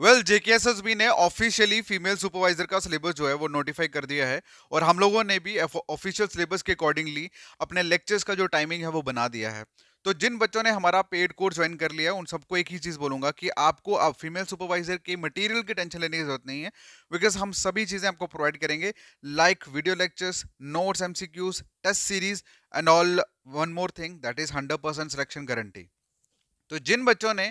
well बी ने officially female supervisor का सिलेबस जो है वो नोटिफाई कर दिया है और हम लोगों ने भी ऑफिशियल सिलेबस के अकॉर्डिंगली अपने लेक्चर्स का जो टाइमिंग है वो बना दिया है तो जिन बच्चों ने हमारा पेड कोर्स ज्वाइन कर लिया है उन सबको एक ही चीज़ बोलूंगा कि आपको अब फीमेल सुपरवाइजर के मटेरियल की टेंशन लेने की जरूरत नहीं है बिकॉज हम सभी चीज़ें आपको प्रोवाइड करेंगे लाइक वीडियो लेक्चर्स नोट्स एम test series and all one more thing that is hundred percent selection guarantee तो जिन बच्चों ने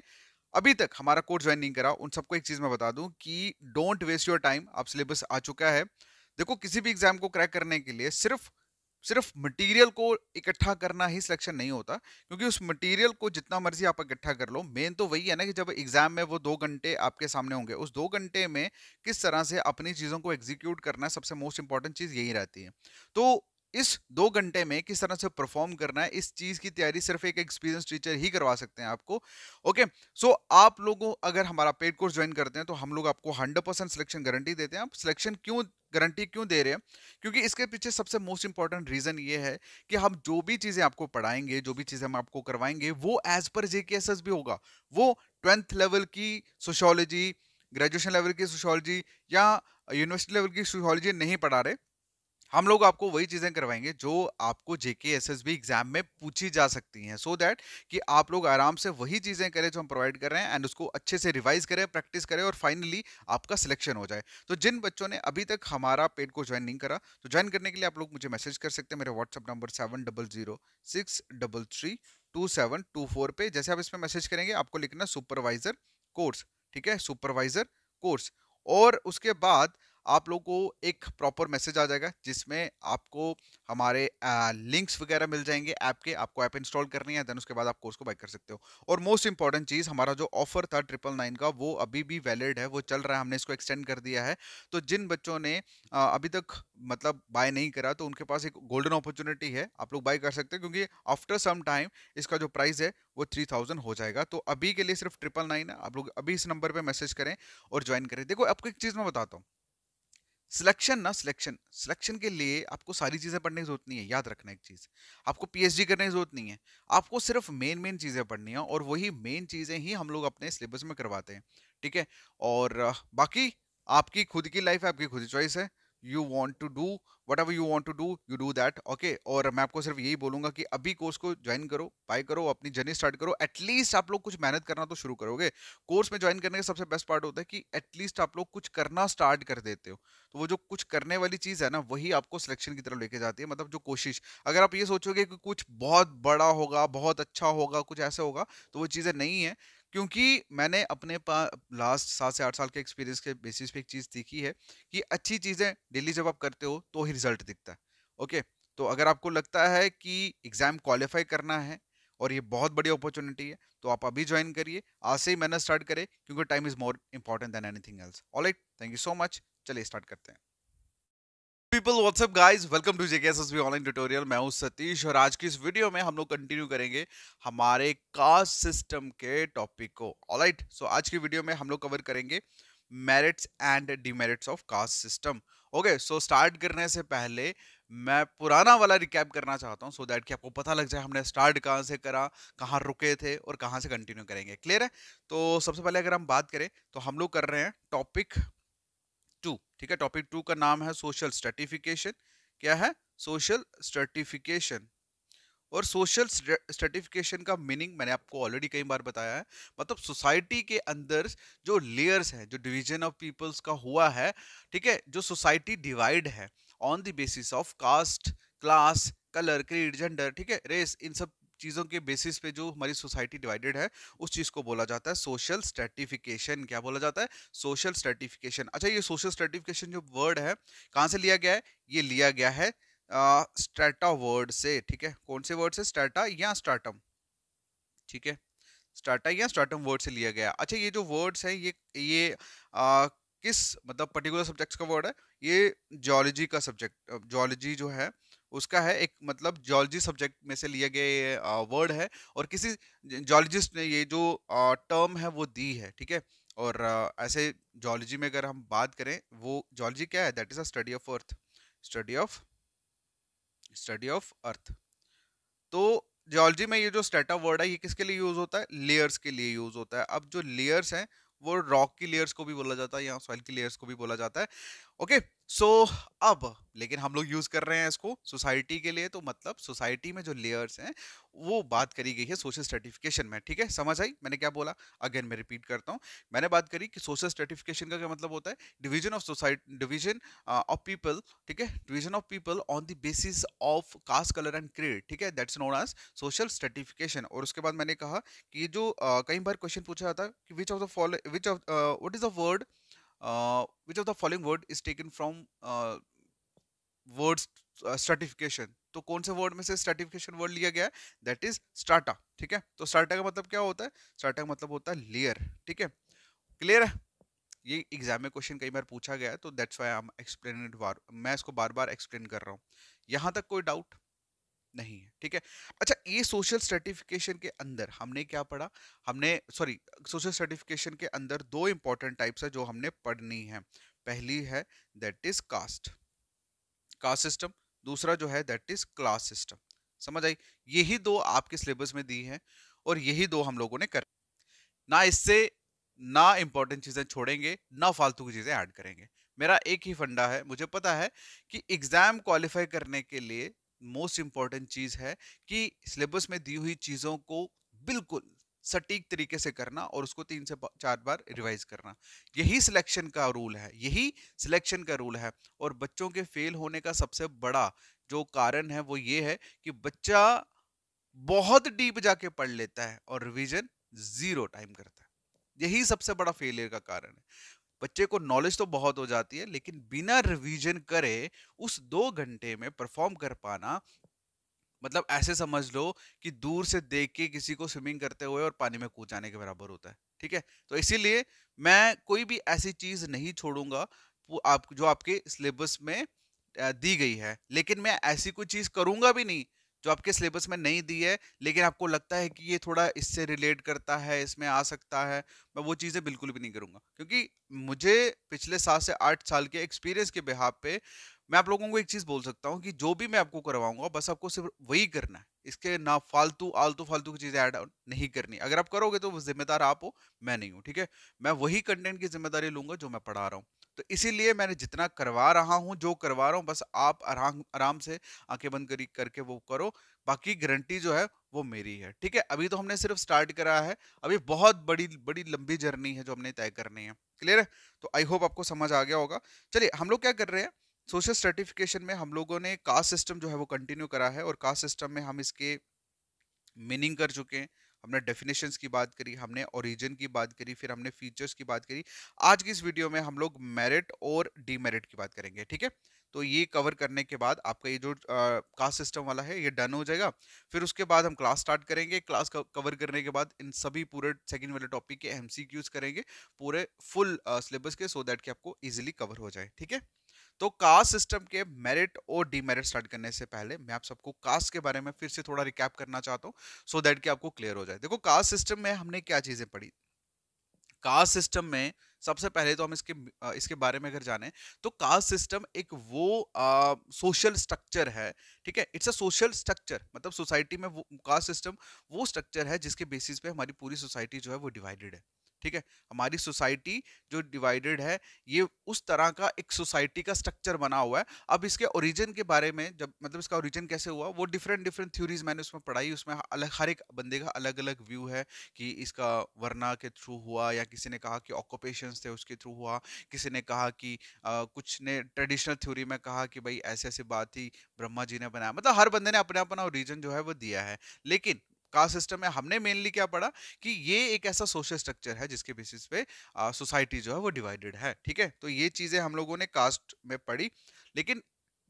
अभी तक हमारा कोर्स ज्वाइन नहीं करा उन सबको एक चीज मैं बता दूं कि डोंट वेस्ट योर टाइम आप सिलेबस आ चुका है देखो किसी भी एग्जाम को क्रैक करने के लिए सिर्फ सिर्फ मटेरियल को इकट्ठा करना ही सिलेक्शन नहीं होता क्योंकि उस मटेरियल को जितना मर्जी आप इकट्ठा कर लो मेन तो वही है ना कि जब एग्जाम में वो दो घंटे आपके सामने होंगे उस दो घंटे में किस तरह से अपनी चीज़ों को एग्जीक्यूट करना सबसे मोस्ट इंपॉर्टेंट चीज़ यही रहती है तो इस दो घंटे में किस तरह से परफॉर्म करना है इस चीज की तैयारी सिर्फ एक एक्सपीरियंस टीचर ही करवा सकते हैं आपको ओके सो so, आप लोगों अगर हमारा पेड कोर्स ज्वाइन करते हैं तो हम लोग आपको हंड्रेड परसेंट सिलेक्शन गारंटी देते हैं आप सिलेक्शन क्यों गारंटी क्यों दे रहे हैं क्योंकि इसके पीछे सबसे मोस्ट इंपॉर्टेंट रीजन ये है कि हम जो भी चीजें आपको पढ़ाएंगे जो भी चीजें हम आपको करवाएंगे वो एज पर जेकेएसएस भी होगा वो ट्वेल्थ लेवल की सोशोलॉजी ग्रेजुएशन लेवल की सोशोलॉजी या यूनिवर्सिटी लेवल की सोशोलॉजी नहीं पढ़ा रहे हम लोग आपको वही चीज़ें करवाएंगे जो आपको J K S S B exam में पूछी जा सकती हैं सो so दैट कि आप लोग आराम से वही चीज़ें करें जो हम प्रोवाइड कर रहे हैं एंड उसको अच्छे से रिवाइज करें प्रैक्टिस करें और फाइनली आपका सिलेक्शन हो जाए तो जिन बच्चों ने अभी तक हमारा पेड को ज्वाइन नहीं करा तो ज्वाइन करने के लिए आप लोग मुझे मैसेज कर सकते हैं मेरे WhatsApp number seven double zero six double three two seven two four पे जैसे आप इसमें मैसेज करेंगे आपको लिखना सुपरवाइजर कोर्स ठीक है सुपरवाइजर कोर्स और उसके बाद आप लोग को एक प्रॉपर मैसेज आ जाएगा जिसमें आपको हमारे लिंक्स वगैरह मिल जाएंगे ऐप के आपको ऐप इंस्टॉल करनी है देन उसके बाद आप कोर्स को बाय कर सकते हो और मोस्ट इंपॉर्टेंट चीज़ हमारा जो ऑफर था ट्रिपल नाइन का वो अभी भी वैलिड है वो चल रहा है हमने इसको एक्सटेंड कर दिया है तो जिन बच्चों ने अभी तक मतलब बाय नहीं करा तो उनके पास एक गोल्डन अपॉर्चुनिटी है आप लोग बाय कर सकते हैं क्योंकि आफ्टर सम टाइम इसका जो प्राइस है वो थ्री थाउजेंड हो जाएगा तो अभी के लिए सिर्फ ट्रिपल नाइन है आप लोग अभी इस नंबर पर मैसेज करें और ज्वाइन करें देखो आपको एक चीज़ मैं बताता हूँ सिलेक्शन ना सिलेक्शन सिलेक्शन के लिए आपको सारी चीज़ें पढ़ने की जरूरत नहीं है याद रखना एक चीज़ आपको पीएचडी करने की जरूरत नहीं है आपको सिर्फ मेन मेन चीज़ें पढ़नी है और वही मेन चीज़ें ही हम लोग अपने सिलेबस में करवाते हैं ठीक है और बाकी आपकी खुद की लाइफ है आपकी खुद चॉइस है you want to do whatever you want to do you do that okay और मैं आपको सिर्फ यही बोलूंगा कि अभी कोर्स को ज्वाइन करो बाय करो अपनी जर्नी स्टार्ट करो एटलीस्ट आप लोग कुछ मेहनत करना तो शुरू करोगे कोर्स में ज्वाइन करने का सबसे बेस्ट पार्ट होता है कि एटलीस्ट आप लोग कुछ करना स्टार्ट कर देते हो तो वो जो कुछ करने वाली चीज़ है ना वही आपको सिलेक्शन की तरफ लेके जाती है मतलब जो कोशिश अगर आप ये सोचोगे कि कुछ बहुत बड़ा होगा बहुत अच्छा होगा कुछ ऐसा होगा तो वो चीज़ें नहीं है क्योंकि मैंने अपने लास्ट सात से आठ साल के एक्सपीरियंस के बेसिस पे एक चीज़ सीखी है कि अच्छी चीज़ें डेली जब आप करते हो तो ही रिजल्ट दिखता है ओके तो अगर आपको लगता है कि एग्ज़ाम क्वालिफाई करना है और ये बहुत बड़ी अपॉर्चुनिटी है तो आप अभी ज्वाइन करिए आज से ही मैंने स्टार्ट करें क्योंकि time is more important than anything else all right thank you so much चलिए स्टार्ट करते हैं people WhatsApp guys welcome to J K S S JKSSB online tutorial मैं हूँ सतीश और आज की इस वीडियो में हम लोग कंटिन्यू करेंगे हमारे कास्ट सिस्टम के टॉपिक को ऑलराइट सो आज की वीडियो में हम लोग कवर करेंगे merits and demerits of caste system okay so start करने से पहले मैं पुराना वाला रिकैप करना चाहता हूँ सो दैट कि आपको पता लग जाए हमने स्टार्ट कहाँ से करा कहाँ रुके थे और कहाँ से कंटिन्यू करेंगे क्लियर है तो सबसे पहले अगर हम बात करें तो हम लोग कर रहे हैं टॉपिक टू ठीक है टॉपिक टू का नाम है सोशल स्टर्टिफिकेशन क्या है सोशल स्टर्टिफिकेशन और सोशल स्टर्टिफिकेशन का मीनिंग मैंने आपको ऑलरेडी कई बार बताया है मतलब सोसाइटी के अंदर जो लेयर्स हैं जो डिवीजन ऑफ पीपल्स का हुआ है ठीक है जो सोसाइटी डिवाइड है on the basis of caste class colour creed gender ठीक है रेस इन सब चीज़ों के बेसिस पे जो हमारी सोसाइटी डिवाइडेड है उस चीज़ को बोला जाता है सोशल स्ट्रेटिफिकेशन क्या बोला जाता है सोशल स्ट्रेटिफिकेशन अच्छा ये सोशल स्ट्रेटिफिकेशन जो वर्ड है कहाँ से लिया गया है ये लिया गया है स्ट्रेटा वर्ड से ठीक है कौन से वर्ड से स्टेटा या स्टार्टम ठीक है स्टार्टा या स्टार्टम वर्ड से लिया गया अच्छा ये जो वर्ड्स है ये ये आ, किस मतलब पर्टिकुलर सब्जेक्ट्स का वर्ड है ये जोलॉजी का सब्जेक्ट जोलॉजी जो है उसका है एक मतलब जोलॉजी सब्जेक्ट में से लिए गए वर्ड है और किसी जोलॉजिस्ट ने ये जो टर्म है वो दी है ठीक है और ऐसे जोलॉजी में अगर हम बात करें वो जोलॉजी क्या है that is a study of earth study of study of earth तो जियोलॉजी में ये जो स्टेटा वर्ड है ये किसके लिए यूज होता है लेयर्स के लिए यूज होता है अब जो लेयर्स हैं वो रॉक की लेयर्स को भी बोला जाता है या सॉइल की लेयर्स को भी बोला जाता है ओके okay, सो so, अब लेकिन हम लोग यूज कर रहे हैं इसको सोसाइटी के लिए तो मतलब सोसाइटी में जो लेयर्स हैं वो बात करी गई है सोशल स्टर्टिफिकेशन में ठीक है समझ आई मैंने क्या बोला अगेन मैं रिपीट करता हूँ मैंने बात करी कि सोशल स्टर्टिफिकेशन का क्या मतलब होता है division of society division of people ठीक है division of people on the basis of caste colour and creed ठीक है that's known as social stratification और उसके बाद मैंने कहा कि जो uh, कई बार क्वेश्चन पूछा जाता कि which of the follow which of what is the word which of the following word is taken from from stratification uh, uh, तो कौन से वर्ड में से स्टर्टिफिकेशन वर्ड लिया गया है दैट इज स्टार्टा ठीक है तो स्टार्टा का मतलब क्या होता है स्टार्टा का मतलब होता है लेयर ठीक है क्लियर है ये एग्जाम में क्वेश्चन कई बार पूछा गया है तो that's why I am explain बार मैं इसको बार बार एक्सप्लेन कर रहा हूँ यहाँ तक कोई डाउट नहीं है ठीक है अच्छा ये सोशल सर्टिफिकेशन के अंदर हमने क्या पढ़ा हमने सॉरी सोशल सर्टिफिकेशन के अंदर दो इंपॉर्टेंट टाइप्स है जो हमने पढ़नी है पहली है that is caste caste system दूसरा जो है दैट इज क्लास सिस्टम समझ आई यही दो आपके सिलेबस में दी है और यही दो हम लोगों ने कर ना इससे ना इंपॉर्टेंट चीज़ें छोड़ेंगे ना फालतू की चीज़ें ऐड करेंगे मेरा एक ही फंडा है मुझे पता है कि एग्ज़ाम क्वालिफाई करने के लिए मोस्ट इम्पॉर्टेंट चीज़ है कि सिलेबस में दी हुई चीज़ों को बिल्कुल सटीक तरीके से करना और उसको तीन से चार बार रिवाइज करना यही सिलेक्शन का रूल है यही सिलेक्शन का रूल है और बच्चों के फेल होने का सबसे बड़ा जो कारण है वो ये है कि बच्चा बहुत डीप जाके पढ़ लेता है और रिवीजन जीरो टाइम करता है यही सबसे बड़ा फेलियर का कारण है बच्चे को नॉलेज तो बहुत हो जाती है लेकिन बिना रिवीजन करे उस दो घंटे में परफॉर्म कर पाना मतलब ऐसे समझ लो कि दूर से देख के किसी को स्विमिंग करते हुए और पानी में कूद जाने के बराबर होता है ठीक है तो इसीलिए मैं कोई भी ऐसी चीज नहीं छोड़ूंगा आप जो आपके सिलेबस में दी गई है लेकिन मैं ऐसी कोई चीज करूंगा भी नहीं जो आपके सिलेबस में नहीं दी है लेकिन आपको लगता है कि ये थोड़ा इससे रिलेट करता है इसमें आ सकता है मैं वो चीज़ें बिल्कुल भी नहीं करूँगा क्योंकि मुझे पिछले सात से आठ साल के एक्सपीरियंस के बिहाब पे मैं आप लोगों को एक चीज़ बोल सकता हूँ कि जो भी मैं आपको करवाऊंगा बस आपको सिर्फ वही करना है इसके ना फालतू आलतू फालतू की चीज़ें ऐड नहीं करनी अगर आप करोगे तो जिम्मेदार आप हो मैं नहीं हूँ ठीक है मैं वही कंटेंट की जिम्मेदारी लूंगा जो मैं पढ़ा रहा हूँ तो इसीलिए मैंने जितना करवा रहा हूँ जो करवा रहा हूँ बस आप आराम आराम से आंखें बंद करी करके वो करो बाकी गारंटी जो है वो मेरी है ठीक है अभी तो हमने सिर्फ स्टार्ट करा है अभी बहुत बड़ी बड़ी लंबी जर्नी है जो हमने तय करनी है क्लियर है तो आई होप आपको समझ आ गया होगा चलिए हम लोग क्या कर रहे हैं सोशल सर्टिफिकेशन में हम लोगों ने कास्ट सिस्टम जो है वो कंटिन्यू करा है और कास्ट सिस्टम में हम इसके मीनिंग कर चुके हैं हमने डेफिनेशन की बात करी हमने ओरिजिन की बात करी फिर हमने फीचर्स की बात करी आज की इस वीडियो में हम लोग मेरिट और डीमेरिट की बात करेंगे ठीक है तो ये कवर करने के बाद आपका ये जो कास्ट सिस्टम वाला है ये डन हो जाएगा फिर उसके बाद हम क्लास स्टार्ट करेंगे क्लास कवर करने के बाद इन सभी पूरे सेकंड वाले टॉपिक के एमसीक्यूज करेंगे पूरे फुल सिलेबस के सो so दैट कि आपको इजीली कवर हो जाए ठीक है तो कास्ट सिस्टम के मेरिट और डीमेरिट स्टार्ट करने से पहले मैं आप सबको कास्ट के बारे में फिर से थोड़ा रिकैप करना चाहता हूँ सो दैट कि आपको क्लियर हो जाए देखो कास्ट सिस्टम में हमने क्या चीज़ें पढ़ी कास्ट सिस्टम में सबसे पहले तो हम इसके इसके बारे में अगर जाने तो कास्ट सिस्टम एक वो सोशल स्ट्रक्चर है ठीक है इट्स अ सोशल स्ट्रक्चर मतलब सोसाइटी में वो कास्ट सिस्टम वो स्ट्रक्चर है जिसके बेसिस पे हमारी पूरी सोसाइटी जो है वो डिवाइडेड है ठीक है हमारी सोसाइटी जो डिवाइडेड है ये उस तरह का एक सोसाइटी का स्ट्रक्चर बना हुआ है अब इसके ओरिजिन के बारे में जब मतलब इसका ओरिजिन कैसे हुआ वो डिफरेंट डिफरेंट थ्योरीज मैंने उसमें पढ़ाई उसमें अलग हर एक बंदे का अलग अलग व्यू है कि इसका वर्ना के थ्रू हुआ या किसी ने कहा कि ऑक्यूपेशन थे उसके थ्रू हुआ किसी ने कहा कि आ, कुछ ने ट्रेडिशनल थ्योरी में कहा कि भाई ऐसे ऐसी बात ही ब्रह्मा जी ने बनाया मतलब हर बंदे ने अपना अपना ओरिजन जो है वो दिया है लेकिन कास्ट सिस्टम में हमने मेनली क्या पढ़ा कि ये एक ऐसा सोशल स्ट्रक्चर है जिसके बेसिस पे सोसाइटी जो है वो डिवाइडेड है ठीक है तो ये चीज़ें हम लोगों ने कास्ट में पढ़ी लेकिन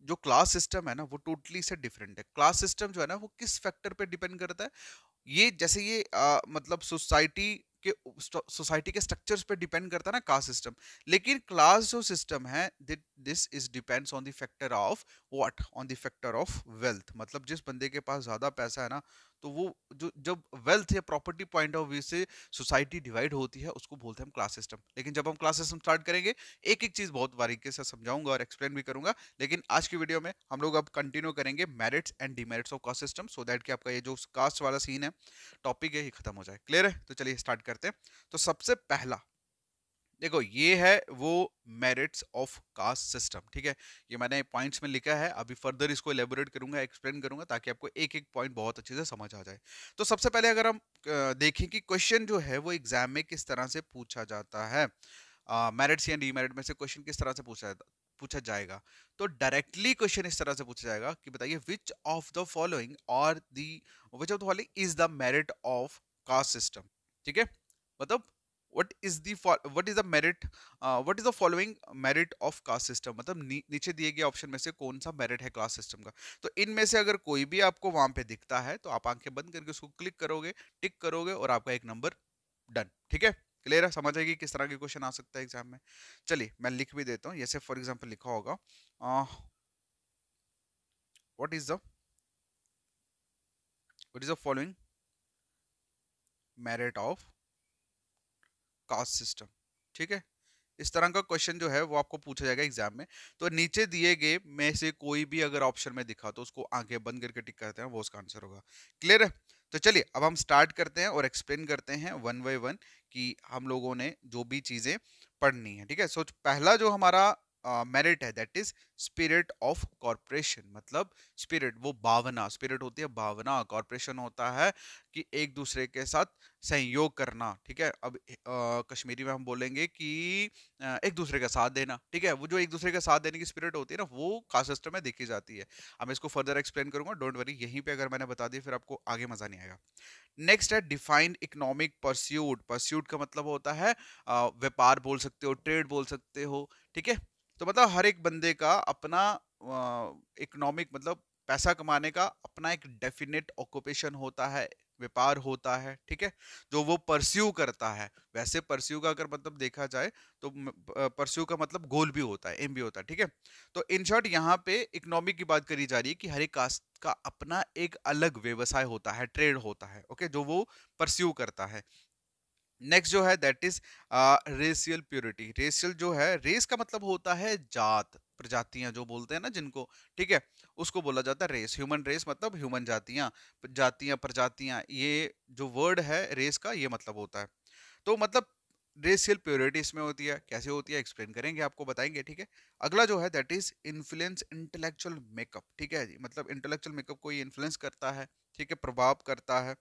जो क्लास सिस्टम है ना वो टोटली से डिफरेंट है क्लास सिस्टम जो है ना वो किस फैक्टर पे डिपेंड करता है ये जैसे ये आ, मतलब सोसाइटी के सोसाइटी के स्ट्रक्चर्स पे डिपेंड करता है ना कास्ट सिस्टम लेकिन क्लास जो सिस्टम है this is depends on the factor of what on the factor of wealth मतलब जिस बंदे के पास ज़्यादा पैसा है ना तो वो जो जब वेल्थ या प्रॉपर्टी पॉइंट ऑफ व्यू से सोसाइटी डिवाइड होती है उसको बोलते हैं हम क्लास सिस्टम लेकिन जब हम क्लास सिस्टम स्टार्ट करेंगे एक एक चीज़ बहुत बारीकी से समझाऊंगा और एक्सप्लेन भी करूंगा लेकिन आज की वीडियो में हम लोग अब कंटिन्यू करेंगे merits and demerits of caste system so that कि आपका ये जो कास्ट वाला सीन है टॉपिक है ये खत्म हो जाए क्लियर है तो चलिए स्टार्ट करते हैं तो सबसे पहला देखो ये है वो मेरिट्स ऑफ कास्ट सिस्टम ठीक है ये मैंने पॉइंट्स में लिखा है अभी फर्दर इसको एलेबोरेट करूंगा एक्सप्लेन करूंगा ताकि आपको एक एक पॉइंट बहुत अच्छे से समझ आ जाए तो सबसे पहले अगर हम देखें कि क्वेश्चन जो है वो एग्जाम में किस तरह से पूछा जाता है मेरिट्स या डीमेरिट में से क्वेश्चन किस तरह से पूछा जाता पूछा जाएगा तो डायरेक्टली क्वेश्चन इस तरह से पूछा जाएगा कि बताइए विच ऑफ द फॉलोइंग और which which of the following is the merit of caste system ठीक है मतलब what is the what is the merit uh, what is the following merit of caste system मतलब नी, नीचे दिए गए ऑप्शन में से कौन सा मेरिट है क्लास सिस्टम का तो इनमें से अगर कोई भी आपको वहां पे दिखता है तो आप आंखें बंद करके उसको क्लिक करोगे टिक करोगे और आपका एक नंबर डन ठीक है क्लियर है समझ आएगी किस तरह के क्वेश्चन आ सकता है एग्जाम में चलिए मैं लिख भी देता हूँ जैसे फॉर एग्जाम्पल लिखा होगा what is the what is the following merit of caste system ठीक है इस तरह का क्वेश्चन जो है वो आपको पूछा जाएगा एग्जाम में तो नीचे दिए गए में से कोई भी अगर ऑप्शन में दिखा तो उसको आंखें बंद करके टिक करते हैं वो उसका आंसर होगा क्लियर है तो चलिए अब हम स्टार्ट करते हैं और एक्सप्लेन करते हैं वन बाई वन कि हम लोगों ने जो भी चीज़ें पढ़नी है ठीक है सो पहला जो हमारा मेरिट है that is spirit of corporation मतलब स्पिरिट वो भावना स्पिरिट होती है भावना कॉरपोरेशन होता है कि एक दूसरे के साथ सहयोग करना ठीक है अब आ, कश्मीरी में हम बोलेंगे कि आ, एक दूसरे का साथ देना ठीक है वो जो एक दूसरे का साथ देने की स्पिरिट होती है ना वो कास्ट सिस्टम में देखी जाती है अब इसको फर्दर एक्सप्लेन करूंगा डोंट वरी यहीं पर अगर मैंने बता दिया फिर आपको आगे मजा नहीं आएगा नेक्स्ट है डिफाइंड इकोनॉमिक परस्यूट परस्यूट का मतलब होता है व्यापार बोल सकते हो ट्रेड बोल सकते हो ठीक है तो मतलब हर एक बंदे का अपना इकोनॉमिक मतलब पैसा कमाने का अपना एक डेफिनेट ऑक्यूपेशन होता है व्यापार होता है ठीक है जो वो परस्यू करता है वैसे परस्यू का अगर मतलब देखा जाए तो परस्यू का मतलब गोल भी होता है एम भी होता है ठीक है तो इन शॉर्ट यहाँ पे इकोनॉमिक की बात करी जा रही है कि हर एक कास्ट का अपना एक अलग व्यवसाय होता है ट्रेड होता है ओके जो वो परस्यू करता है नेक्स्ट जो है that is racial purity racial जो है रेस का मतलब होता है जात प्रजातियां जो बोलते हैं ना जिनको ठीक है उसको बोला जाता है रेस ह्यूमन रेस मतलब ह्यूमन जातियां जातियां प्रजातियां ये जो वर्ड है रेस का ये मतलब होता है तो मतलब रेशियल प्योरिटी इसमें होती है कैसे होती है एक्सप्लेन करेंगे आपको बताएंगे ठीक है अगला जो है that is influence intellectual makeup ठीक है जी मतलब इंटेलेक्चुअल मेकअप को ये इन्फ्लुएंस करता है ठीक है प्रभाव करता है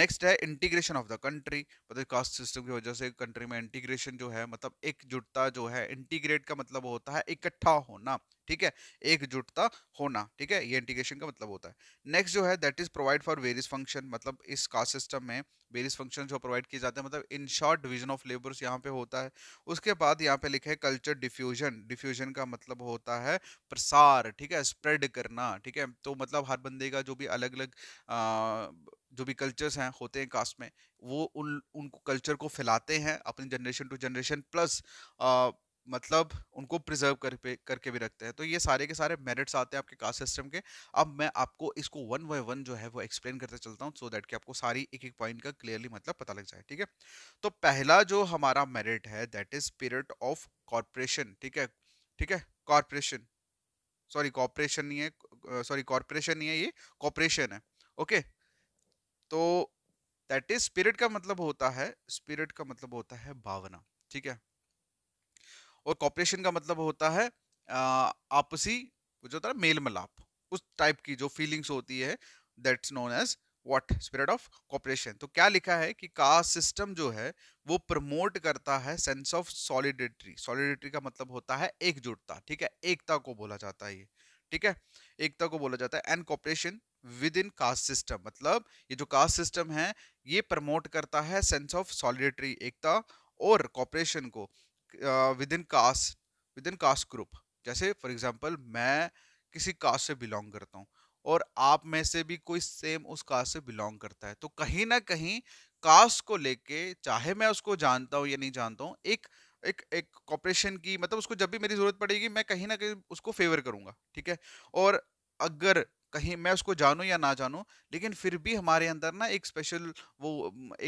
नेक्स्ट है इंटीग्रेशन ऑफ द कंट्री मतलब कास्ट सिस्टम की वजह से कंट्री में इंटीग्रेशन जो है मतलब एकजुटता जो है इंटीग्रेट का मतलब होता है इकट्ठा होना ठीक है एकजुटता होना ठीक है ये इंटीग्रेशन का मतलब होता है नेक्स्ट जो है that is provide for various function मतलब इस कास्ट सिस्टम में वेरियस फंक्शन जो प्रोवाइड किए जाते हैं मतलब in short division of labours यहाँ पे होता है उसके बाद यहाँ पे लिखा है कल्चर डिफ्यूजन डिफ्यूजन का मतलब होता है प्रसार ठीक है स्प्रेड करना ठीक है तो मतलब हर बंदे का जो भी अलग अलग जो भी कल्चर्स हैं होते हैं कास्ट में वो उन उनको कल्चर को फैलाते हैं अपनी जनरेशन टू जनरेशन प्लस आ, मतलब उनको प्रिजर्व करके करके भी रखते हैं तो ये सारे के सारे मेरिट्स आते हैं आपके कास्ट सिस्टम के अब मैं आपको इसको वन बाय वन जो है वो एक्सप्लेन करते चलता हूँ सो दैट कि आपको सारी एक एक पॉइंट का क्लियरली मतलब पता लग जाए ठीक है तो पहला जो हमारा मेरिट है that is spirit of corporation ठीक है ठीक है कॉरपोरेशन सॉरी कॉरपोरेशन नहीं है सॉरी कॉरपोरेशन नहीं है ये कॉपरेशन है ओके तो दैट इज स्पिरिट का मतलब होता है स्पिरिट का मतलब होता है भावना ठीक है और कॉपरेशन का मतलब होता है आपसी जो होता है मेल मिलाप उस टाइप की जो फीलिंग्स होती है that's known as what spirit of cooperation तो क्या लिखा है कि का सिस्टम जो है वो प्रमोट करता है सेंस ऑफ सॉलिडिटी सॉलिडिटी का मतलब होता है एकजुटता ठीक है एकता को बोला जाता है ये ठीक है एकता को बोला जाता है and cooperation within caste system मतलब ये जो कास्ट सिस्टम है ये प्रमोट करता है सेंस ऑफ सॉलिडेटरी एकता और कॉपरेशन को within caste within caste group जैसे फॉर एग्जाम्पल मैं किसी कास्ट से बिलोंग करता हूँ और आप में से भी कोई सेम उस कास्ट से बिलोंग करता है तो कहीं ना कहीं कास्ट को लेके चाहे मैं उसको जानता हूँ या नहीं जानता हूँ एक एक एक कॉपरेशन की मतलब उसको जब भी मेरी ज़रूरत पड़ेगी मैं कहीं ना कहीं उसको फेवर करूँगा ठीक है और अगर कहीं मैं उसको जानूं या ना जानूं लेकिन फिर भी हमारे अंदर ना एक स्पेशल वो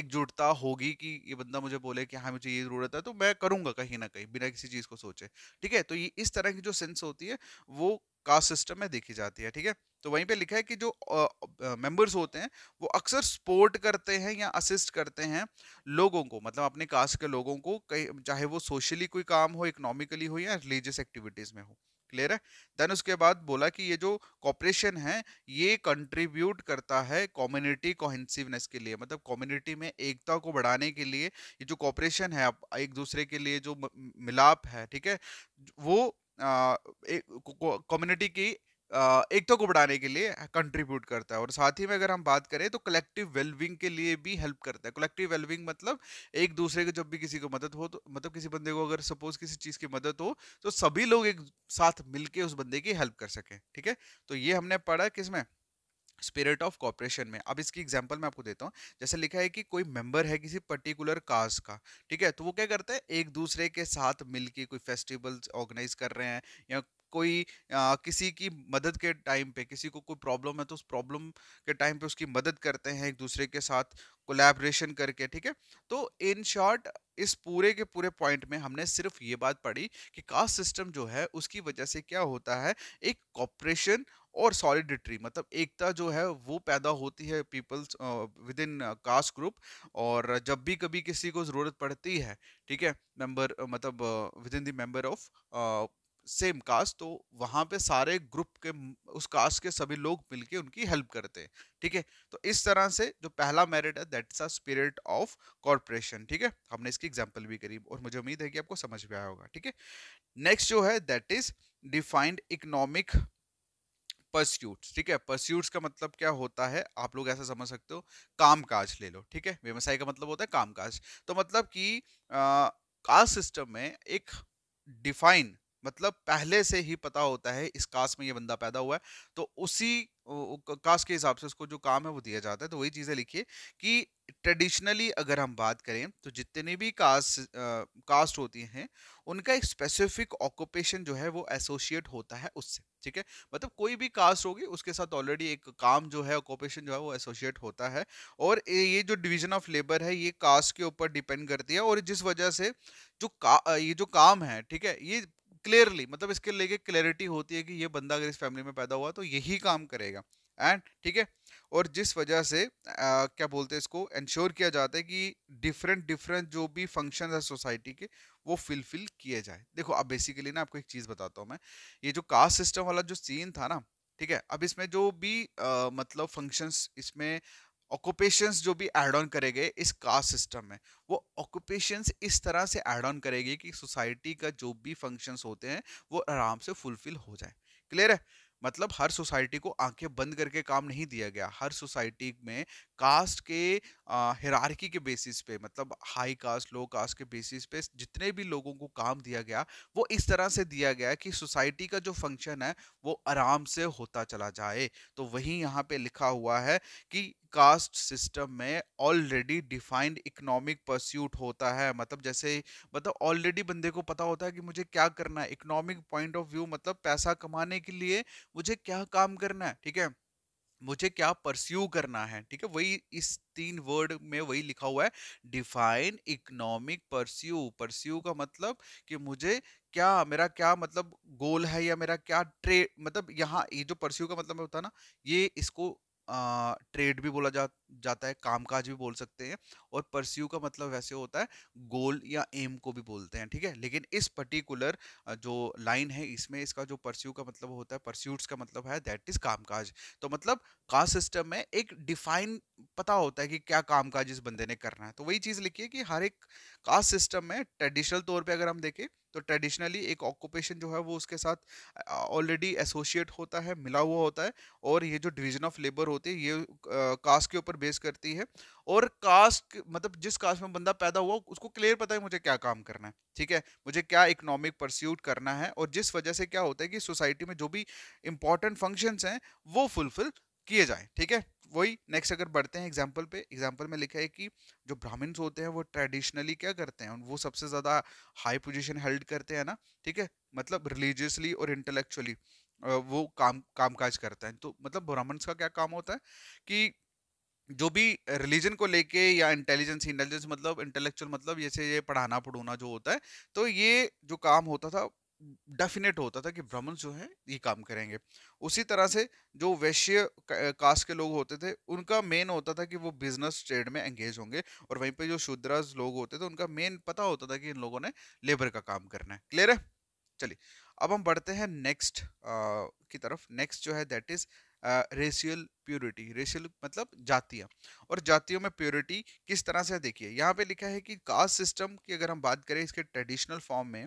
एकजुटता होगी कि ये बंदा मुझे बोले कि हाँ मुझे ये ज़रूरत है तो मैं करूँगा कहीं ना कहीं बिना किसी चीज़ को सोचे ठीक है तो ये इस तरह की जो सेंस होती है वो कास्ट सिस्टम में देखी जाती है ठीक है तो वहीं पे लिखा है कि जो मेंबर्स होते हैं वो अक्सर सपोर्ट करते हैं या असिस्ट करते हैं लोगों को मतलब अपने कास्ट के लोगों को कहीं चाहे वो सोशली कोई काम हो इकोनॉमिकली हो या रिलीजियस एक्टिविटीज में हो क्लियर है देन उसके बाद बोला कि ये जो कॉपरेशन है ये कंट्रीब्यूट करता है कम्युनिटी कोहेंसिवनेस के लिए मतलब कम्युनिटी में एकता को बढ़ाने के लिए ये जो कॉपरेशन है एक दूसरे के लिए जो मिलाप है ठीक है वो कम्युनिटी की एकता को बढ़ाने के लिए कंट्रीब्यूट करता है और साथ ही में अगर हम बात करें तो कलेक्टिव वेलविंग के लिए भी हेल्प करता है कलेक्टिव वेलविंग मतलब एक दूसरे के जब भी किसी को मदद हो तो मतलब किसी बंदे को अगर सपोज किसी चीज़ की मदद हो तो सभी लोग एक साथ मिलके उस बंदे की हेल्प कर सकें ठीक है तो ये हमने पढ़ा किसमें स्पिरिट ऑफ कॉपरेशन में अब इसकी एग्जांपल मैं आपको देता हूँ जैसे लिखा है कि कोई मेंबर है किसी पर्टिकुलर कास्ट का ठीक है तो वो क्या करते हैं एक दूसरे के साथ मिलके कोई फेस्टिवल्स ऑर्गेनाइज कर रहे हैं या कोई आ, किसी की मदद के टाइम पे किसी को कोई प्रॉब्लम है तो उस प्रॉब्लम के टाइम पे उसकी मदद करते हैं एक दूसरे के साथ कोलैबोरेशन करके ठीक है तो इन शॉर्ट इस पूरे के पूरे पॉइंट में हमने सिर्फ ये बात पढ़ी कि कास्ट सिस्टम जो है उसकी वजह से क्या होता है एक कॉपरेशन और सॉलिडिट्री मतलब एकता जो है वो पैदा होती है peoples within caste group और जब भी कभी किसी को ज़रूरत पड़ती है ठीक है मेंबर मतलब within the member of same caste तो वहाँ पे सारे ग्रुप के उस कास्ट के सभी लोग मिलके उनकी हेल्प करते हैं ठीक है तो इस तरह से जो पहला मेरिट है that's a spirit of corporation ठीक है हमने इसकी एग्जांपल भी करी और मुझे उम्मीद है कि आपको समझ भी आया होगा ठीक है नेक्स्ट जो है that is defined economic pursuits ठीक है परस्यूट्स का मतलब क्या होता है आप लोग ऐसा समझ सकते हो काम काज ले लो ठीक है व्यवसाय का मतलब होता है काम काज तो मतलब कि कास्ट सिस्टम में एक डिफाइन मतलब पहले से ही पता होता है इस कास्ट में ये बंदा पैदा हुआ है तो उसी कास्ट के हिसाब से उसको जो काम है वो दिया जाता है तो वही चीज़ें लिखिए कि ट्रेडिशनली अगर हम बात करें तो जितने भी कास्ट कास्ट होती हैं उनका एक स्पेसिफिक ऑक्यूपेशन जो है वो एसोसिएट होता है उससे ठीक है मतलब कोई भी कास्ट होगी उसके साथ ऑलरेडी एक काम जो है ऑक्यूपेशन जो है वो एसोसिएट होता है और ये जो डिवीजन ऑफ लेबर है ये कास्ट के ऊपर डिपेंड करती है और जिस वजह से जो का ये जो काम है ठीक है ये क्लियरली मतलब इसके लेके क्लैरिटी होती है कि ये बंदा अगर इस फैमिली में पैदा हुआ तो यही काम करेगा एंड ठीक है और जिस वजह से आ, क्या बोलते हैं इसको इंश्योर किया जाता है कि डिफरेंट डिफरेंट जो भी फंक्शन है सोसाइटी के वो फिलफिल किए जाए देखो अब बेसिकली ना आपको एक चीज़ बताता हूँ मैं ये जो कास्ट सिस्टम वाला जो सीन था ना ठीक है अब इसमें जो भी आ, मतलब फंक्शंस इसमें ऑक्यूपेशंस जो भी एड ऑन करे गए इस कास्ट सिस्टम में वो ऑक्यूपेशंस इस तरह से एड ऑन करेगी कि सोसाइटी का जो भी फंक्शंस होते हैं वो आराम से फुलफिल हो जाए क्लियर है मतलब हर सोसाइटी को आंखें बंद करके काम नहीं दिया गया हर सोसाइटी में कास्ट के हिरारकी के बेसिस पे मतलब हाई कास्ट लो कास्ट के बेसिस पे जितने भी लोगों को काम दिया गया वो इस तरह से दिया गया कि सोसाइटी का जो फंक्शन है वो आराम से होता चला जाए तो वहीं यहाँ पे लिखा हुआ है कि कास्ट सिस्टम में ऑलरेडी डिफाइंड इकोनॉमिक परस्यूट होता है मतलब जैसे मतलब ऑलरेडी बंदे को पता होता है कि मुझे क्या करना है इकोनॉमिक पॉइंट ऑफ व्यू मतलब पैसा कमाने के लिए मुझे क्या काम करना है ठीक है मुझे क्या परस्यू करना है ठीक है वही इस तीन वर्ड में वही लिखा हुआ है डिफाइन इकोनॉमिक परस्यू परस्यू का मतलब कि मुझे क्या मेरा क्या मतलब गोल है या मेरा क्या ट्रेड मतलब यहाँ ये जो परस्यू का मतलब होता है ना ये इसको ट्रेड भी बोला जाता जाता है कामकाज भी बोल सकते हैं और परस्यू का मतलब वैसे होता है गोल या एम को भी बोलते हैं ठीक है लेकिन इस पर्टिकुलर जो लाइन है इसमें इसका जो परस्यू का मतलब होता है परस्यूट्स का मतलब है दैट इज कामकाज तो मतलब कास्ट सिस्टम में एक डिफाइन पता होता है कि क्या कामकाज इस बंदे ने करना है तो वही चीज़ लिखिए कि हर एक कास्ट सिस्टम में ट्रेडिशनल तौर पर अगर हम देखें तो ट्रेडिशनली एक ऑक्यूपेशन जो है वो उसके साथ ऑलरेडी एसोसिएट होता है मिला हुआ होता है और ये जो डिवीजन ऑफ लेबर होती है ये कास्ट के ऊपर बेस करती है और कास्ट मतलब जिस कास्ट में बंदा पैदा हुआ उसको क्लियर पता है मुझे क्या काम करना है ठीक है मुझे क्या इकोनॉमिक परस्यूट करना है और जिस वजह से क्या होता है कि सोसाइटी में जो भी इंपॉर्टेंट फंक्शंस हैं वो फुलफिल किए जाए ठीक है वही नेक्स्ट अगर बढ़ते हैं एग्जाम्पल पे एग्जाम्पल में लिखा है कि जो ब्राह्मण्स होते हैं वो ट्रेडिशनली क्या करते हैं वो सबसे ज़्यादा हाई पोजिशन हेल्ड करते हैं ना ठीक है मतलब रिलीजियसली और इंटेलेक्चुअली वो काम कामकाज करते हैं तो मतलब ब्राह्मण्स का क्या काम होता है कि जो भी रिलीजन को लेके या इंटेलिजेंस इंटेलिजेंस मतलब इंटेलेक्चुअल मतलब जैसे ये पढ़ाना पढ़ूना जो होता है तो ये जो काम होता था डेफिनेट होता था कि ब्राह्मण जो है ये काम करेंगे उसी तरह से जो वैश्य कास्ट के लोग होते थे उनका मेन होता था कि वो बिजनेस ट्रेड में एंगेज होंगे और वहीं पे जो शूद्राज लोग होते थे उनका मेन पता होता था कि इन लोगों ने लेबर का काम करना है क्लियर है चलिए अब हम बढ़ते हैं नेक्स्ट की तरफ नेक्स्ट जो है that is racial purity racial मतलब जातियाँ और जातियों में प्योरिटी किस तरह से देखिए यहाँ पे लिखा है कि कास्ट सिस्टम की अगर हम बात करें इसके ट्रेडिशनल फॉर्म में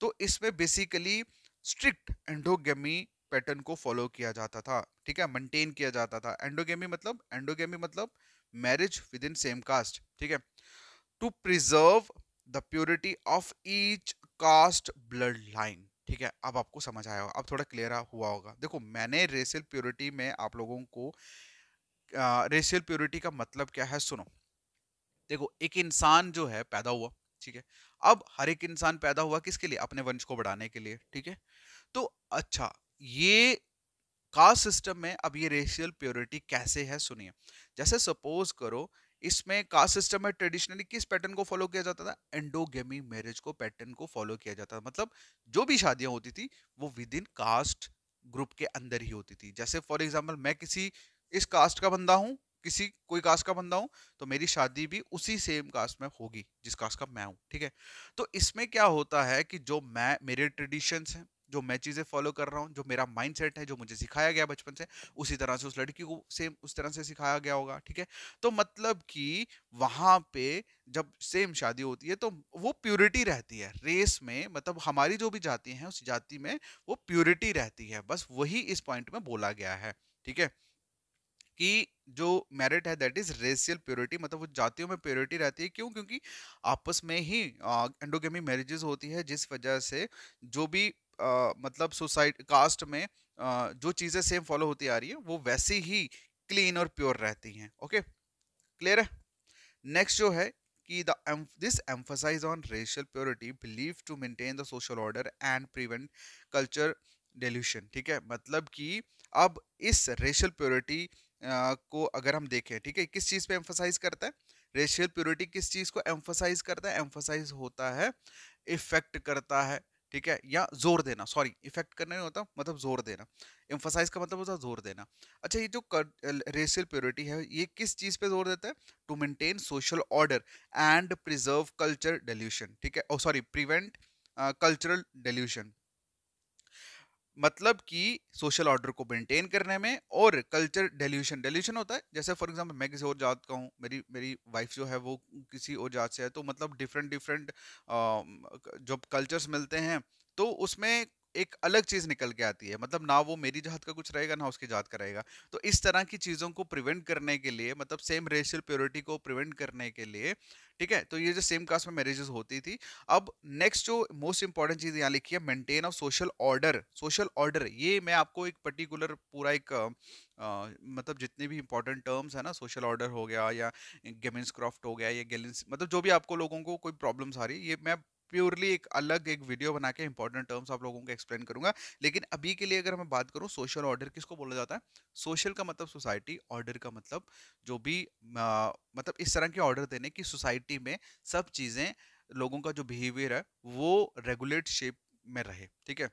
तो इसमें बेसिकली स्ट्रिक्ट एंडोगेमी पैटर्न को फॉलो किया जाता था ठीक है मेंटेन किया जाता था एंडोगेमी मतलब एंडोगेमी मतलब marriage within same caste ठीक है to preserve the purity of each caste blood line ठीक है अब आपको समझ आया होगा अब थोड़ा क्लियर हुआ होगा देखो मैंने रेशियल प्योरिटी में आप लोगों को रेशियल प्योरिटी का मतलब क्या है सुनो देखो एक इंसान जो है पैदा हुआ ठीक है अब हर एक इंसान पैदा हुआ किसके लिए अपने वंश को बढ़ाने के लिए ठीक है तो अच्छा ये कास्ट सिस्टम में अब ये रेशियल प्योरिटी कैसे है सुनिए जैसे सपोज करो इसमें कास्ट सिस्टम में ट्रेडिशनली किस पैटर्न को फॉलो किया जाता था एंडोगेमी मैरिज को पैटर्न को फॉलो किया जाता था मतलब जो भी शादियां होती थी वो विद इन कास्ट ग्रुप के अंदर ही होती थी जैसे फॉर एग्जाम्पल मैं किसी इस कास्ट का बंदा हूँ किसी कोई कास्ट का बंदा हूँ तो मेरी शादी भी उसी सेम कास्ट में होगी जिस कास्ट का मैं हूँ ठीक है तो इसमें क्या होता है कि जो मैं मेरे ट्रेडिशंस हैं जो मैं चीज़ें फॉलो कर रहा हूँ जो मेरा सेट है जो मुझे सिखाया गया बचपन से उसी तरह से उस लड़की को सेम उस तरह से सिखाया गया होगा ठीक है तो मतलब कि वहाँ पे जब सेम शादी होती है तो वो प्योरिटी रहती है रेस में मतलब हमारी जो भी जाति है उस जाति में वो प्योरिटी रहती है बस वही इस पॉइंट में बोला गया है ठीक है कि जो मेरिट है दैट इज रेसियल प्योरिटी मतलब वो जातियों में प्योरिटी रहती है क्यों क्योंकि आपस में ही एंडोगेमी मैरिजेस होती है जिस वजह से जो भी आ, मतलब सोसाइटी कास्ट में आ, जो चीज़ें सेम फॉलो होती आ रही है वो वैसे ही क्लीन और प्योर रहती हैं ओके क्लियर है नेक्स्ट जो है कि the this emphasise on racial purity believe to maintain the social order and prevent culture dilution ठीक है मतलब कि अब इस रेशियल प्योरिटी को अगर हम देखें ठीक है किस चीज़ पे एम्फोसाइज करता है रेशियल प्योरिटी किस चीज़ को एम्फोसाइज करता है एम्फोसाइज होता है इफेक्ट करता है ठीक है या जोर देना सॉरी इफेक्ट करना नहीं होता मतलब जोर देना एम्फोसाइज का मतलब होता है जोर देना अच्छा ये जो रेशियल प्योरिटी है ये किस चीज़ पे जोर देता है to maintain social order and preserve culture dilution ठीक है oh sorry prevent cultural dilution मतलब कि सोशल ऑर्डर को मेंटेन करने में और कल्चर डेल्यूशन डेल्यूशन होता है जैसे फॉर एग्जांपल मैं किसी और जात का हूँ मेरी मेरी वाइफ जो है वो किसी और जात से है तो मतलब डिफरेंट डिफरेंट जब कल्चर्स मिलते हैं तो उसमें एक अलग चीज निकल के आती है मतलब ना वो मेरी जात का कुछ रहेगा ना उसकी जात का रहेगा तो इस तरह की चीजों को प्रिवेंट करने के लिए मतलब सेम रेशियल प्योरिटी को प्रिवेंट करने के लिए ठीक है तो ये जो सेम कास्ट में मैरिजेस होती थी अब नेक्स्ट जो मोस्ट इंपॉर्टेंट चीज यहाँ लिखी है maintain of social order social order ये मैं आपको एक पर्टिकुलर पूरा एक आ, मतलब जितने भी इंपॉर्टेंट टर्म्स है ना सोशल ऑर्डर हो गया या गेमिन्स क्राफ्ट हो गया या गेलिन्स मतलब जो भी आपको लोगों को कोई प्रॉब्लम्स आ रही है ये मैं प्योरली एक अलग एक वीडियो बना के इंपॉर्टेंट टर्म्स आप लोगों को एक्सप्लेन करूंगा लेकिन अभी के लिए अगर मैं बात करूँ सोशल ऑर्डर किसको बोला जाता है सोशल का मतलब सोसाइटी ऑर्डर का मतलब जो भी आ, मतलब इस तरह के ऑर्डर देने की सोसाइटी में सब चीज़ें लोगों का जो बिहेवियर है वो रेगुलेट शेप में रहे ठीक है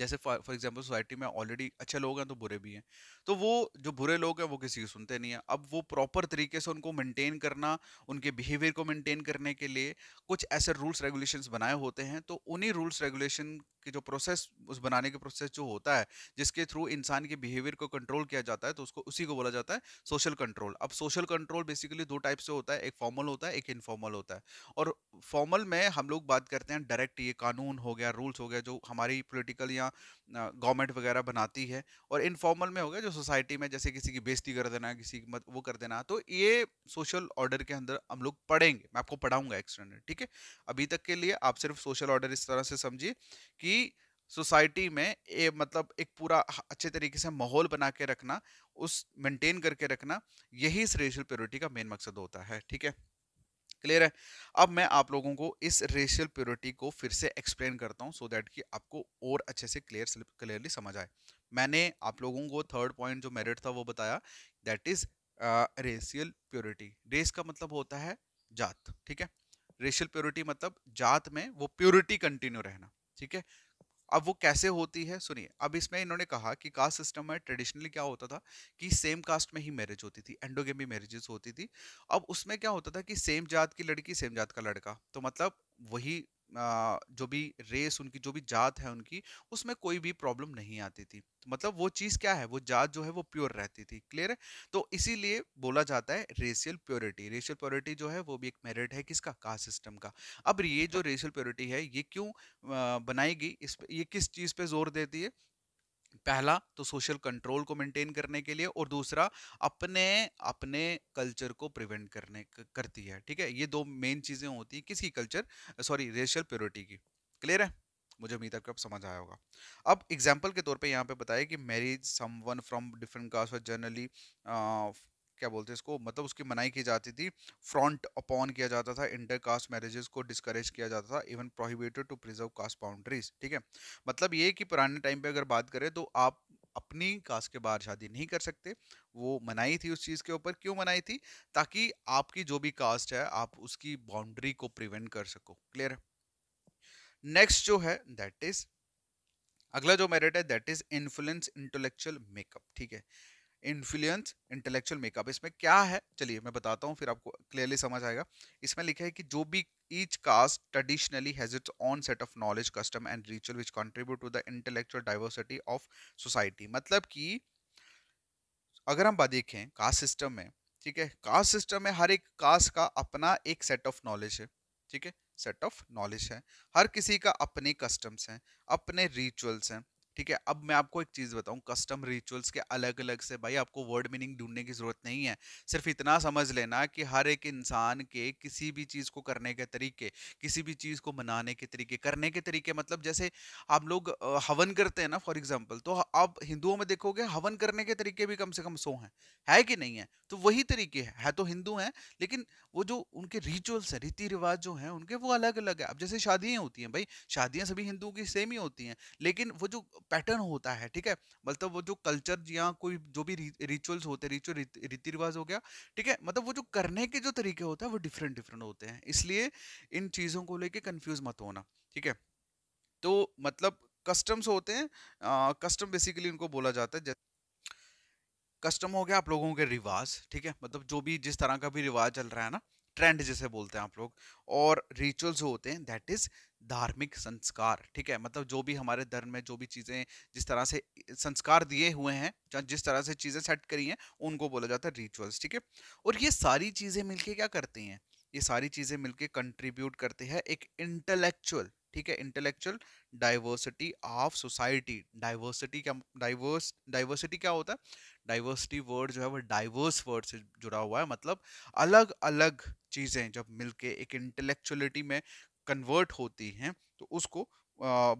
जैसे फॉर एग्जाम्पल सोसाइटी में ऑलरेडी अच्छे लोग हैं तो बुरे भी हैं तो वो जो बुरे लोग हैं वो किसी की सुनते नहीं हैं अब वो प्रॉपर तरीके से उनको मेंटेन करना उनके बिहेवियर को मेंटेन करने के लिए कुछ ऐसे रूल्स रेगुलेशंस बनाए होते हैं तो उन्हीं रूल्स रेगुलेशन के जो प्रोसेस उस बनाने के प्रोसेस जो होता है जिसके थ्रू इंसान के बिहेवियर को कंट्रोल किया जाता है तो उसको उसी को बोला जाता है सोशल कंट्रोल अब सोशल कंट्रोल बेसिकली दो टाइप से होता है एक फॉर्मल होता है एक इनफॉर्मल होता है और फॉर्मल में हम लोग बात करते हैं डायरेक्ट ये कानून हो गया रूल्स हो गया जो हमारी पोलिटिकल या या गवर्नमेंट वगैरह बनाती है और इनफॉर्मल में हो गया जो सोसाइटी में जैसे किसी की बेजती कर देना किसी की मत वो कर देना तो ये सोशल ऑर्डर के अंदर हम लोग पढ़ेंगे मैं आपको पढ़ाऊंगा एक्सटर्नल ठीक है अभी तक के लिए आप सिर्फ सोशल ऑर्डर इस तरह से समझिए कि सोसाइटी में ए, मतलब एक पूरा अच्छे तरीके से माहौल बना के रखना उस मेंटेन करके रखना यही इस रेशल प्योरिटी का मेन मकसद होता है ठीक है क्लियर है अब मैं आप लोगों को इस रेशियल प्योरिटी को फिर से एक्सप्लेन करता हूँ सो दैट कि आपको और अच्छे से क्लियर क्लियरली समझ आए मैंने आप लोगों को थर्ड पॉइंट जो मेरिट था वो बताया that is racial purity race का मतलब होता है जात ठीक है रेशियल प्योरिटी मतलब जात में वो प्योरिटी कंटिन्यू रहना ठीक है अब वो कैसे होती है सुनिए अब इसमें इन्होंने कहा कि कास्ट सिस्टम में ट्रेडिशनली क्या होता था कि सेम कास्ट में ही मैरिज होती थी एंडोगेमी मैरिजेस होती थी अब उसमें क्या होता था कि सेम जात की लड़की सेम जात का लड़का तो मतलब वही जो भी रेस उनकी जो भी जात है उनकी उसमें कोई भी प्रॉब्लम नहीं आती थी तो मतलब वो चीज़ क्या है वो जात जो है वो प्योर रहती थी क्लियर है तो इसीलिए बोला जाता है रेशियल प्योरिटी रेशियल प्योरिटी जो है वो भी एक मेरिट है किसका कास्ट सिस्टम का अब ये जो रेशियल प्योरिटी है ये क्यों बनाई गई इस ये किस चीज़ पर जोर देती है पहला तो सोशल कंट्रोल को मेंटेन करने के लिए और दूसरा अपने अपने कल्चर को प्रिवेंट करने करती है ठीक है ये दो मेन चीज़ें होती हैं किसी कल्चर सॉरी रेशियल प्योरिटी की क्लियर है मुझे उम्मीद है अब समझ आया होगा अब एग्जाम्पल के तौर पे यहाँ पे बताया कि marriage someone from different caste और जनरली क्या बोलते हैं इसको मतलब उसकी मनाई की जाती थी फ्रंट अपॉन किया जाता था इंटर कास्ट मैरिजेस को डिस्करेज किया जाता था even prohibited to preserve caste boundaries ठीक है मतलब ये कि पुराने टाइम पे अगर बात करें तो आप अपनी कास्ट के बाहर शादी नहीं कर सकते वो मनाई थी उस चीज़ के ऊपर क्यों मनाई थी ताकि आपकी जो भी कास्ट है आप उसकी बाउंड्री को प्रिवेंट कर सको क्लियर नेक्स्ट जो है दैट इज अगला जो मेरिट है that is influence intellectual makeup ठीक है इन्फ्लुएंस इंटेलेक्चुअल मेकअप इसमें क्या है चलिए मैं बताता हूँ फिर आपको क्लियरली समझ आएगा इसमें लिखा है कि जो भी each caste traditionally has its own set of knowledge custom and ritual which contribute to the intellectual diversity of society मतलब कि अगर हम बात देखें कास्ट सिस्टम में ठीक है कास्ट सिस्टम में हर एक कास्ट का अपना एक सेट ऑफ नॉलेज है ठीक है सेट ऑफ नॉलेज है हर किसी का अपने कस्टम्स हैं अपने रिचुअल्स हैं ठीक है अब मैं आपको एक चीज़ बताऊं कस्टम रिचुअल्स के अलग अलग से भाई आपको वर्ड मीनिंग ढूंढने की ज़रूरत नहीं है सिर्फ इतना समझ लेना कि हर एक इंसान के किसी भी चीज़ को करने के तरीके किसी भी चीज़ को मनाने के तरीके करने के तरीके मतलब जैसे आप लोग हवन करते हैं ना फॉर एग्जाम्पल तो आप हिंदुओं में देखोगे हवन करने के तरीके भी कम से कम सो हैं है कि नहीं है तो वही तरीके हैं है तो हिंदू हैं लेकिन वो जो उनके रिचुअल्स हैं रीति रिवाज जो हैं उनके वो अलग अलग है अब जैसे शादियाँ होती हैं भाई शादियाँ सभी हिंदुओं की सेम ही होती हैं लेकिन वो जो पैटर्न होता है ठीक है मतलब वो जो कल्चर या कोई जो भी रिचुअल्स होते हैं रिचुअल रीति रिवाज हो गया ठीक है मतलब वो जो करने के जो तरीके होते हैं वो डिफरेंट डिफरेंट होते हैं इसलिए इन चीज़ों को लेके कंफ्यूज मत होना ठीक है तो मतलब कस्टम्स होते हैं कस्टम बेसिकली उनको बोला जाता है कस्टम हो गया आप लोगों के रिवाज ठीक है मतलब जो भी जिस तरह का भी रिवाज चल रहा है ना ट्रेंड जैसे बोलते हैं आप लोग और रिचुअल्स होते हैं दैट इज धार्मिक संस्कार ठीक है मतलब जो भी हमारे धर्म में जो भी चीज़ें जिस तरह से संस्कार दिए हुए हैं जिस तरह से चीज़ें सेट करी हैं उनको बोला जाता है रिचुअल्स ठीक है और ये सारी चीज़ें मिलके क्या करती हैं ये सारी चीज़ें मिलके कंट्रीब्यूट करते हैं एक इंटेलेक्चुअल ठीक है intellectual diversity of society diversity क्या डाइवर्स डाइवर्सिटी क्या होता है डाइवर्सिटी वर्ड जो है वो डाइवर्स वर्ड से जुड़ा हुआ है मतलब अलग अलग चीज़ें जब मिलके एक इंटेलेक्चुअलिटी में कन्वर्ट होती हैं तो उसको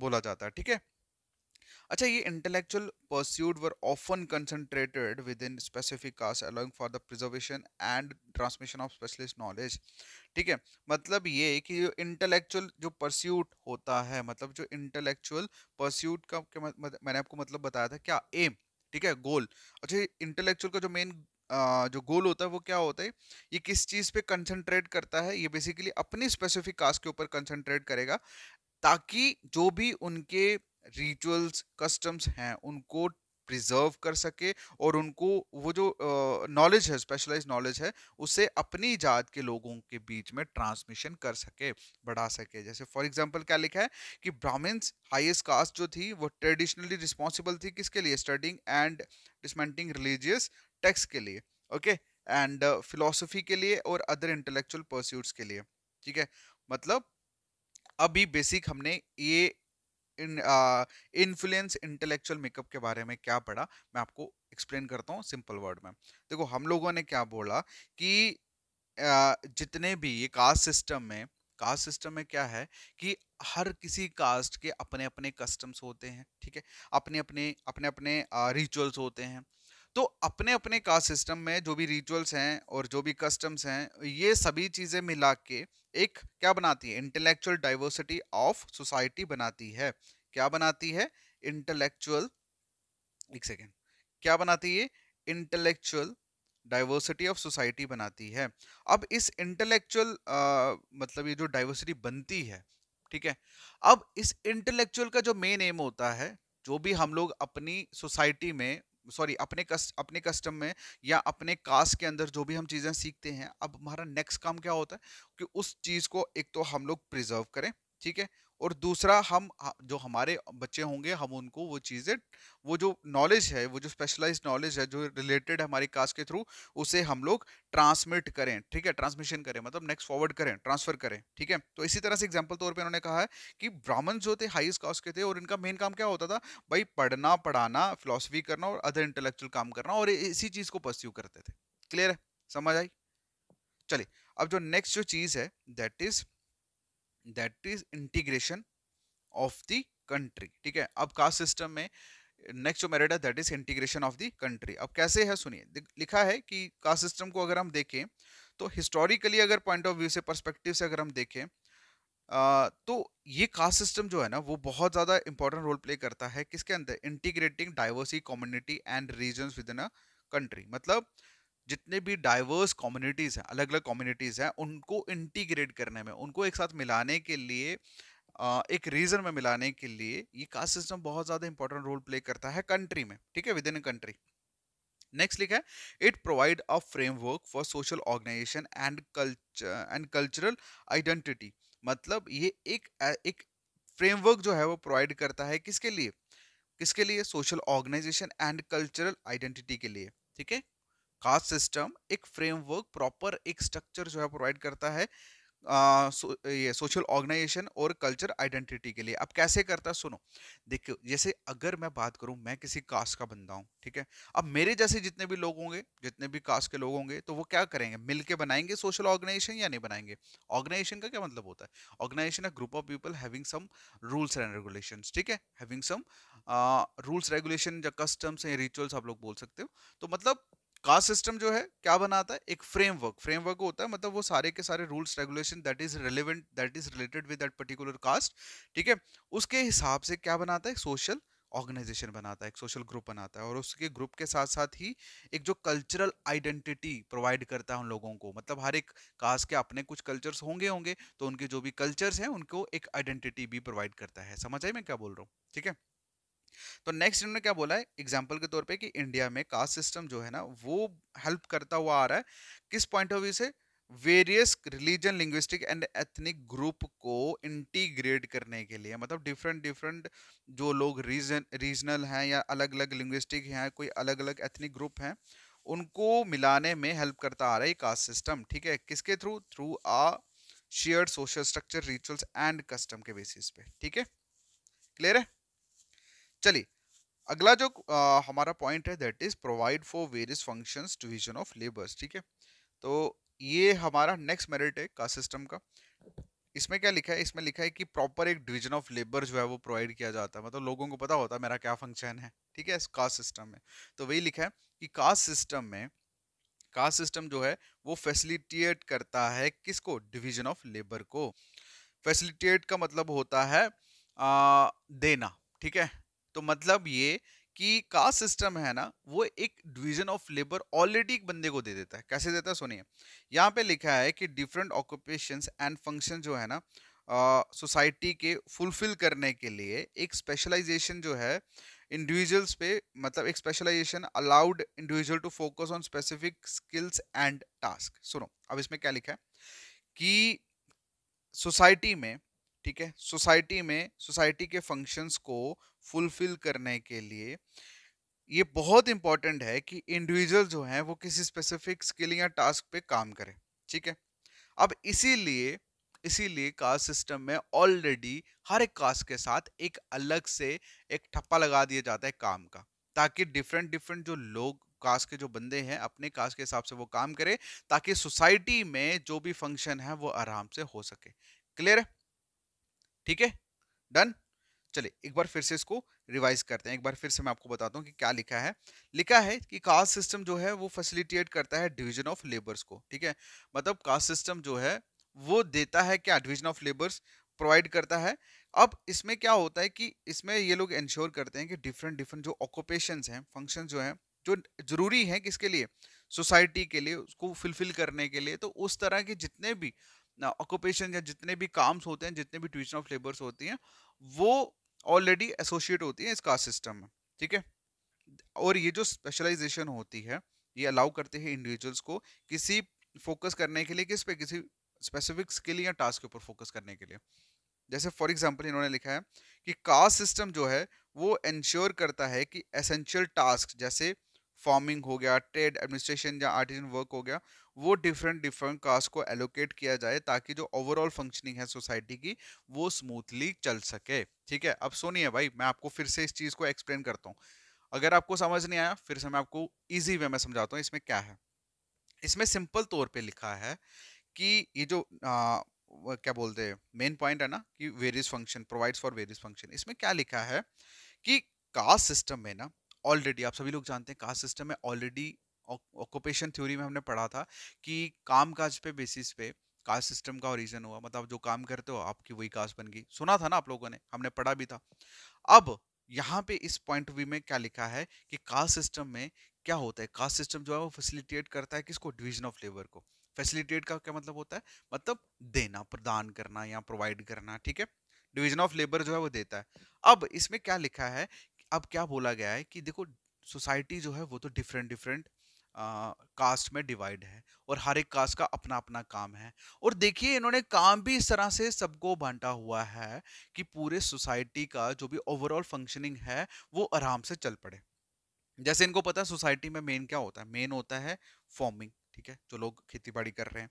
बोला जाता है ठीक है अच्छा ये intellectual pursuits were often concentrated within specific caste allowing for the preservation and transmission of specialist knowledge ठीक है मतलब ये कि जो इंटेलेक्चुअल जो परस्यूट होता है मतलब जो इंटेलेक्चुअल परस्यूट का मैंने आपको मतलब बताया था क्या एम ठीक है गोल अच्छा इंटेलेक्चुअल का जो मेन जो गोल होता है वो क्या होता है ये किस चीज़ पे कंसंट्रेट करता है ये बेसिकली अपनी स्पेसिफिक कास्ट के ऊपर कंसंट्रेट करेगा ताकि जो भी उनके रिचुअल्स कस्टम्स हैं उनको प्रिजर्व कर सके और उनको वो जो नॉलेज है स्पेशलाइज नॉलेज है उसे अपनी जात के लोगों के बीच में ट्रांसमिशन कर सके बढ़ा सके जैसे फॉर एग्जांपल क्या लिखा है कि ब्राह्मण्स हाईएस्ट कास्ट जो थी वो ट्रेडिशनली रिस्पॉन्सिबल थी किसके लिए studying and dismantling religious texts के लिए ओके एंड फिलोसफी के लिए और अदर इंटेलेक्चुअल परस्यूट्स के लिए ठीक है मतलब अभी बेसिक हमने ये इन्फ्लुएंस इंटेलेक्चुअल मेकअप के बारे में क्या पढ़ा मैं आपको एक्सप्लेन करता हूँ सिंपल वर्ड में देखो हम लोगों ने क्या बोला कि uh, जितने भी ये कास्ट सिस्टम में कास्ट सिस्टम में क्या है कि हर किसी कास्ट के अपने अपने कस्टम्स होते हैं ठीक है अपने अपने अपने अपने रिचुअल्स होते हैं तो अपने अपने कास्ट सिस्टम में जो भी रिचुअल्स हैं और जो भी कस्टम्स हैं ये सभी चीज़ें मिला के एक क्या बनाती है इंटेलेक्चुअल डाइवर्सिटी ऑफ सोसाइटी बनाती है क्या बनाती है इंटेलेक्चुअल एक सेकेंड क्या बनाती है इंटेलेक्चुअल डाइवर्सिटी ऑफ सोसाइटी बनाती है अब इस इंटेलेक्चुअल मतलब ये जो डाइवर्सिटी बनती है ठीक है अब इस इंटेलेक्चुअल का जो मेन एम होता है जो भी हम लोग अपनी सोसाइटी में सॉरी अपने कस, अपने कस्टम में या अपने कास्ट के अंदर जो भी हम चीज़ें सीखते हैं अब हमारा नेक्स्ट काम क्या होता है कि उस चीज़ को एक तो हम लोग प्रिजर्व करें ठीक है और दूसरा हम जो हमारे बच्चे होंगे हम उनको वो चीज़ें वो जो नॉलेज है वो जो स्पेशलाइज नॉलेज है जो रिलेटेड है हमारी कास्ट के थ्रू उसे हम लोग ट्रांसमिट करें ठीक है ट्रांसमिशन करें मतलब नेक्स्ट फॉरवर्ड करें ट्रांसफर करें ठीक है तो इसी तरह से एग्जाम्पल तौर पर उन्होंने कहा है कि ब्राह्मण जो थे हाइस्ट कास्ट के थे और इनका मेन काम क्या होता था भाई पढ़ना पढ़ाना फिलोसफी करना और अदर इंटेलेक्चुअल काम करना और इसी चीज़ को परस्यू करते थे क्लियर है समझ आई चलिए अब जो नेक्स्ट जो चीज़ है that is that is integration of the country ठीक है अब कास्ट सिस्टम में नेक्स्ट जो मेरिट है that is integration of the country अब कैसे है सुनिए लिखा है कि कास्ट सिस्टम को अगर हम देखें तो हिस्टोरिकली अगर पॉइंट ऑफ व्यू से परस्पेक्टिव से अगर हम देखें आ, तो ये कास्ट सिस्टम जो है ना वो बहुत ज़्यादा इंपॉर्टेंट रोल प्ले करता है किसके अंदर integrating diversity community and region within a country मतलब जितने भी डाइवर्स कम्युनिटीज़ हैं अलग अलग कम्युनिटीज़ हैं उनको इंटीग्रेट करने में उनको एक साथ मिलाने के लिए एक रीजन में मिलाने के लिए ये कास्ट सिस्टम बहुत ज़्यादा इंपॉर्टेंट रोल प्ले करता है कंट्री में ठीक है विद इन कंट्री नेक्स्ट लिखा है it provide a framework for social organisation and culture and cultural identity मतलब ये एक एक फ्रेमवर्क जो है वो प्रोवाइड करता है किसके लिए किसके लिए social organisation and cultural identity के लिए ठीक है कास्ट सिस्टम एक फ्रेमवर्क प्रॉपर एक स्ट्रक्चर जो है प्रोवाइड करता है आ, सो, ये सोशल ऑर्गेनाइजेशन और कल्चर आइडेंटिटी के लिए अब कैसे करता है सुनो देखियो जैसे अगर मैं बात करूं मैं किसी कास्ट का बंदा हूं ठीक है अब मेरे जैसे जितने भी लोग होंगे जितने भी कास्ट के लोग होंगे तो वो क्या करेंगे मिलके बनाएंगे सोशल ऑर्गेनाइजेशन या नहीं बनाएंगे ऑर्गेनाइजेशन का क्या मतलब होता है organisation group of people having some rules and regulation ठीक है हैविंग सम रूल्स रेगुलेशन या कस्टम्स या रिचुअल्स आप लोग बोल सकते हो तो मतलब कास्ट सिस्टम जो है क्या बनाता है एक फ्रेमवर्क फ्रेमवर्क होता है मतलब वो सारे के सारे rules regulation that is relevant that is related with that particular caste ठीक है उसके हिसाब से क्या बनाता है सोशल ऑर्गेनाइजेशन बनाता है एक सोशल ग्रुप बनाता है और उसके ग्रुप के साथ साथ ही एक जो कल्चरल आइडेंटिटी प्रोवाइड करता है उन लोगों को मतलब हर एक कास्ट के अपने कुछ कल्चर्स होंगे होंगे तो उनके जो भी कल्चर्स हैं उनको एक आइडेंटिटी भी प्रोवाइड करता है समझ आई मैं क्या बोल रहा हूँ ठीक है तो नेक्स्ट इन्होंने क्या बोला है एग्जाम्पल के तौर पर कि इंडिया में कास्ट सिस्टम जो है ना वो हेल्प करता हुआ आ रहा है किस पॉइंट ऑफ व्यू से various religion linguistic and ethnic group को इंटीग्रेट करने के लिए मतलब डिफरेंट डिफरेंट जो लोग रीजन रीजनल हैं या अलग अलग लिंग्विस्टिक हैं कोई अलग अलग एथनिक ग्रुप हैं उनको मिलाने में हेल्प करता आ रहा है कास्ट सिस्टम ठीक है किसके through through uh shared social structure rituals and custom के बेसिस पे ठीक है क्लियर है चलिए अगला जो आ, हमारा पॉइंट है that is provide for various functions division of labours ठीक है तो ये हमारा नेक्स्ट मेरिट है का सिस्टम का इसमें क्या लिखा है इसमें लिखा है कि प्रॉपर एक डिवीजन ऑफ लेबर जो है वो प्रोवाइड किया जाता है मतलब लोगों को पता होता है मेरा क्या फंक्शन है ठीक है कास्ट सिस्टम में तो वही लिखा है कि कास्ट सिस्टम में कास्ट सिस्टम जो है वो फैसिलिटेट करता है किसको डिवीजन ऑफ लेबर को फैसिलिटेट का मतलब होता है आ, देना ठीक है तो मतलब ये कि कास्ट सिस्टम है ना वो एक डिवीजन ऑफ लेबर ऑलरेडी एक बंदे को दे देता है कैसे देता है सुनिए यहाँ पे लिखा है कि डिफरेंट ऑक्यूपेशन एंड फंक्शन जो है ना सोसाइटी के फुलफिल करने के लिए एक स्पेशलाइजेशन जो है इंडिविजुअल्स पे मतलब एक specialization allowed individual to focus on specific skills and task सुनो अब इसमें क्या लिखा है कि सोसाइटी में ठीक है सोसाइटी में सोसाइटी के फंक्शंस को फुलफिल करने के लिए ये बहुत इंपॉर्टेंट है कि इंडिविजुअल जो हैं वो किसी स्पेसिफिक स्किल या टास्क पे काम करें ठीक है अब इसीलिए इसीलिए कास्ट सिस्टम में ऑलरेडी हर एक कास्ट के साथ एक अलग से एक ठप्पा लगा दिया जाता है काम का ताकि डिफरेंट डिफरेंट जो लोग कास्ट के जो बंदे हैं अपने कास्ट के हिसाब से वो काम करें ताकि सोसाइटी में जो भी फंक्शन है वो आराम से हो सके क्लियर है ठीक है डन चलिए एक बार फिर से इसको रिवाइज करते हैं एक बार फिर से मैं आपको बताता हूँ कि क्या लिखा है लिखा है कि कास्ट सिस्टम जो है वो फैसिलिटेट करता है डिवीजन ऑफ लेबर्स को ठीक है मतलब कास्ट सिस्टम जो है वो देता है क्या डिवीजन ऑफ लेबर्स प्रोवाइड करता है अब इसमें क्या होता है कि इसमें ये लोग इंश्योर करते हैं कि डिफरेंट डिफरेंट जो ऑक्यूपेशन हैं फंक्शन जो हैं जो जरूरी हैं किसके लिए सोसाइटी के लिए उसको फुलफिल करने के लिए तो उस तरह के जितने भी ऑक्यूपेशन या जितने भी काम्स होते हैं जितने भी ट्यूशन ऑफ लेबर्स होती हैं वो ऑलरेडी एसोशिएट होती है इस कास्ट सिस्टम में ठीक है और ये जो स्पेशलाइजेशन होती है ये अलाउ करते हैं इंडिविजुअल्स को किसी फोकस करने के लिए किस पे किसी स्पेसिफिक स्किल या टास्क के ऊपर फोकस करने के लिए जैसे फॉर एग्जांपल इन्होंने लिखा है कि कास्ट सिस्टम जो है वो इंश्योर करता है कि एसेंशियल टास्क जैसे फार्मिंग हो गया ट्रेड एडमिनिस्ट्रेशन या आर्टिजन वर्क हो गया वो डिफरेंट डिफरेंट कास्ट को एलोकेट किया जाए ताकि जो ओवरऑल फंक्शनिंग है सोसाइटी की वो स्मूथली चल सके ठीक है अब सुनिए भाई मैं आपको फिर से इस चीज़ को एक्सप्लेन करता हूँ अगर आपको समझ नहीं आया फिर से मैं आपको ईजी वे में समझाता हूँ इसमें क्या है इसमें सिंपल तौर पर लिखा है कि ये जो आ, क्या बोलते हैं मेन पॉइंट है ना कि various function provides for various function इसमें क्या लिखा है कि कास्ट सिस्टम में ना ऑलरेडी आप सभी लोग जानते हैं कास्ट सिस्टम में ऑलरेडी ऑक्यूपेशन थ्योरी में हमने पढ़ा था कि काम काज पे बेसिस पे कास्ट सिस्टम का ओरिजन हुआ मतलब जो काम करते हो आपकी वही कास्ट बन गई सुना था ना आप लोगों ने हमने पढ़ा भी था अब यहाँ पे इस पॉइंट व्यू में क्या लिखा है कि कास्ट सिस्टम में क्या होता है कास्ट सिस्टम जो है वो फैसिलिटेट करता है किसको डिवीजन ऑफ लेबर को फैसिलिटेट का क्या मतलब होता है मतलब देना प्रदान करना या प्रोवाइड करना ठीक है डिवीजन ऑफ लेबर जो है वो देता है अब इसमें क्या लिखा है अब क्या बोला गया है कि देखो सोसाइटी जो है वो तो डिफरेंट डिफरेंट कास्ट में डिवाइड है और हर एक कास्ट का अपना अपना काम है और देखिए इन्होंने काम भी इस तरह से सबको बांटा हुआ है कि पूरे सोसाइटी का जो भी ओवरऑल फंक्शनिंग है वो आराम से चल पड़े जैसे इनको पता है सोसाइटी में मेन क्या होता है मेन होता है फॉर्मिंग ठीक है जो लोग खेती बाड़ी कर रहे हैं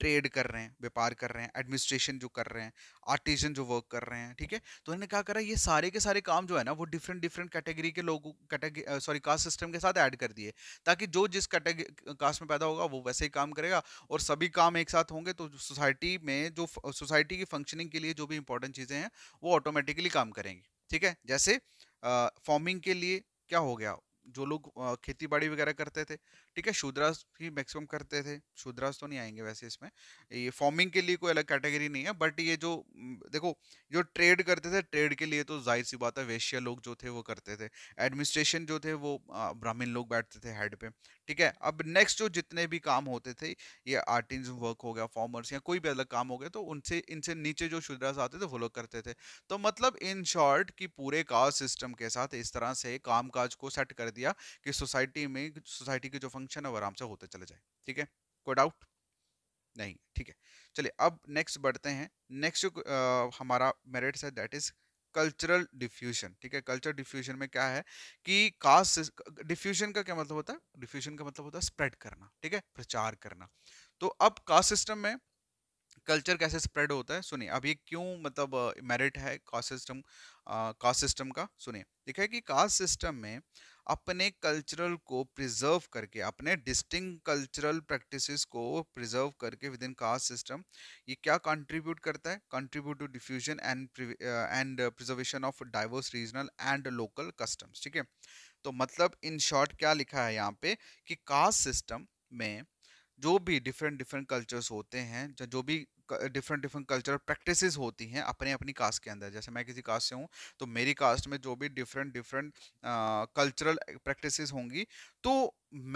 ट्रेड कर रहे हैं व्यापार कर रहे हैं एडमिनिस्ट्रेशन जो कर रहे हैं आर्टिजन जो वर्क कर रहे हैं ठीक है तो इन्होंने क्या करा ये सारे के सारे काम जो है ना वो डिफरेंट डिफरेंट कैटेगरी के लोगों कैटेगरी सॉरी कास्ट सिस्टम के साथ ऐड कर दिए ताकि जो जिस कैटेगरी कास्ट में पैदा होगा वो वैसे ही काम करेगा और सभी काम एक साथ होंगे तो सोसाइटी में जो सोसाइटी की फंक्शनिंग के लिए जो भी इंपॉर्टेंट चीज़ें हैं वो ऑटोमेटिकली काम करेंगी ठीक है जैसे फॉर्मिंग के लिए क्या हो गया जो लोग खेती बाड़ी वगैरह करते थे ठीक है शूद्रास ही मैक्सिमम करते थे शूद्रास तो नहीं आएंगे वैसे इसमें ये फॉर्मिंग के लिए कोई अलग कैटेगरी नहीं है बट ये जो देखो जो ट्रेड करते थे ट्रेड के लिए तो जाहिर सी बात है वैश्य लोग जो थे वो करते थे एडमिनिस्ट्रेशन जो थे वो ब्राह्मीण लोग बैठते थे हेड पे ठीक है अब नेक्स्ट जो जितने भी काम होते थे ये आर्टिस्ट वर्क हो गया फॉर्मर्स या कोई भी अलग काम हो गया तो उनसे इनसे नीचे जो शूद्रास आते थे वो लोग करते थे तो मतलब इन शॉर्ट कि पूरे कास्ट सिस्टम के साथ इस तरह से कामकाज को सेट कर दिया कि सोसाइटी में सोसाइटी के जो फंक्शन टेंशन है वो आराम से होते चले जाए ठीक है कोई डाउट नहीं ठीक है चलिए अब नेक्स्ट बढ़ते हैं नेक्स्ट जो हमारा मेरिट्स है दैट इज कल्चरल डिफ्यूजन ठीक है कल्चर डिफ्यूजन में क्या है कि कास्ट डिफ्यूजन का क्या मतलब होता है डिफ्यूजन का मतलब होता है स्प्रेड करना ठीक है प्रचार करना तो अब कास्ट सिस्टम में कल्चर कैसे स्प्रेड होता है सुनिए अब ये क्यों मतलब मेरिट है कास्ट सिस्टम कास्ट सिस्टम का सुनिए देखा है कि कास्ट सिस्टम में अपने कल्चरल को प्रिजर्व करके अपने डिस्टिंग कल्चरल प्रैक्टिसेस को प्रिजर्व करके विद इन कास्ट सिस्टम ये क्या कंट्रीब्यूट करता है contribute to diffusion and and preservation of diverse regional and local customs ठीक है तो मतलब इन शॉर्ट क्या लिखा है यहाँ पे कि कास्ट सिस्टम में जो भी डिफरेंट डिफरेंट कल्चर्स होते हैं जो भी डिफरेंट डिफरेंट कल्चरल प्रैक्टिसेस होती हैं अपने अपनी कास्ट के अंदर जैसे मैं किसी कास्ट से हूँ तो मेरी कास्ट में जो भी डिफरेंट डिफरेंट कल्चरल प्रैक्टिसेस होंगी तो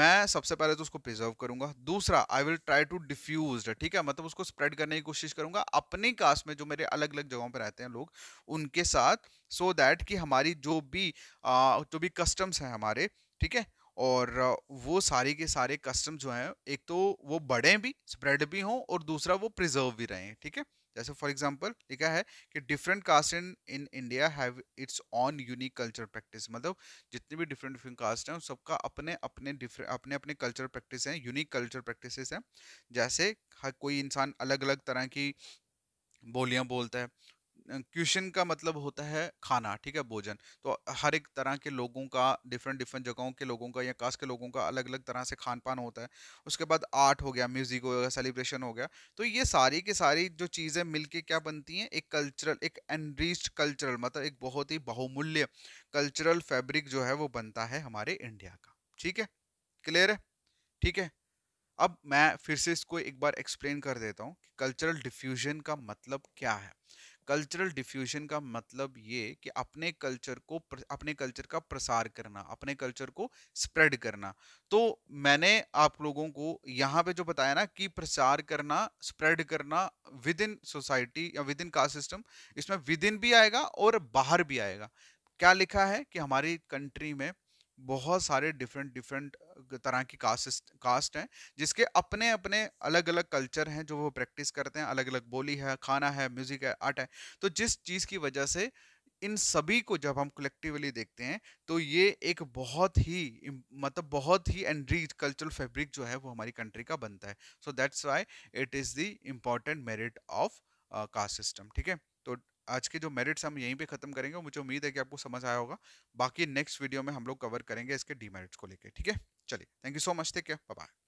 मैं सबसे पहले तो उसको प्रिजर्व करूंगा दूसरा I will try to diffuse ठीक है मतलब उसको स्प्रेड करने की कोशिश करूंगा अपनी कास्ट में जो मेरे अलग अलग जगहों पर रहते हैं लोग उनके साथ सो so दैट कि हमारी जो भी आ, जो भी कस्टम्स हैं हमारे ठीक है और वो सारी के सारे कस्टम जो हैं एक तो वो बढ़ें भी स्प्रेड भी हों और दूसरा वो प्रिजर्व भी रहें ठीक है जैसे फॉर एग्जांपल लिखा है कि different caste in in India have its own unique culture practice मतलब जितने भी डिफरेंट डिफरेंट कास्ट हैं उन सबका अपने अपने डिफरेंट अपने अपने कल्चर प्रैक्टिस हैं यूनिक कल्चर प्रैक्टिस हैं जैसे हर कोई इंसान अलग अलग तरह की बोलियाँ बोलता है क्यूशन का मतलब होता है खाना ठीक है भोजन तो हर एक तरह के लोगों का डिफरेंट डिफरेंट जगहों के लोगों का या कास्ट के लोगों का अलग अलग तरह से खान पान होता है उसके बाद आर्ट हो गया म्यूज़िक हो गया सेलिब्रेशन हो गया तो ये सारी की सारी जो चीज़ें मिलके क्या बनती हैं एक कल्चरल एक एनरीच कल्चरल मतलब एक बहुत ही बहुमूल्य कल्चरल फैब्रिक जो है वो बनता है हमारे इंडिया का ठीक है क्लियर है ठीक है अब मैं फिर से इसको एक बार एक्सप्लेन कर देता हूँ कि कल्चरल डिफ्यूजन का मतलब क्या है कल्चरल डिफ्यूजन का मतलब ये कि अपने कल्चर को अपने कल्चर का प्रसार करना अपने कल्चर को स्प्रेड करना तो मैंने आप लोगों को यहाँ पे जो बताया ना कि प्रसार करना स्प्रेड करना विद इन सोसाइटी या विद इन कास्ट सिस्टम इसमें विद इन भी आएगा और बाहर भी आएगा क्या लिखा है कि हमारी कंट्री में बहुत सारे डिफरेंट डिफरेंट तरह की कास्ट कास्ट हैं जिसके अपने अपने अलग अलग कल्चर हैं जो वो प्रैक्टिस करते हैं अलग अलग बोली है खाना है म्यूज़िक है आर्ट है तो जिस चीज़ की वजह से इन सभी को जब हम कलेक्टिवली देखते हैं तो ये एक बहुत ही मतलब बहुत ही एनरीच कल्चरल फैब्रिक जो है वो हमारी कंट्री का बनता है so that's why it is the important merit of caste system ठीक है आज के जो मेरिट्स हम यहीं पे ख़त्म करेंगे मुझे उम्मीद है कि आपको समझ आया होगा बाकी नेक्स्ट वीडियो में हम लोग कवर करेंगे इसके डीमेरिट्स को लेकर ठीक है चलिए थैंक यू सो मच थे क्या बाय